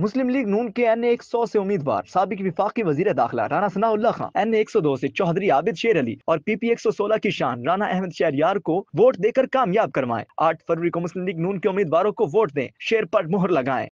मुस्लिम league नून के N एक सौ ऐसी उम्मीदवार सबक विफाक वजीर दाखिला राना सनाउल्ला खान एन एक सौ दो ऐसी चौधरी आबिद शेर अली और पी पी एक सौ सोलह की शान राना अहमद यार को वोट देकर कामयाब करवाए आठ फरवरी को मुस्लिम लीग नून के उम्मीदवारों को वोट दें शेर पर मुहर लगाए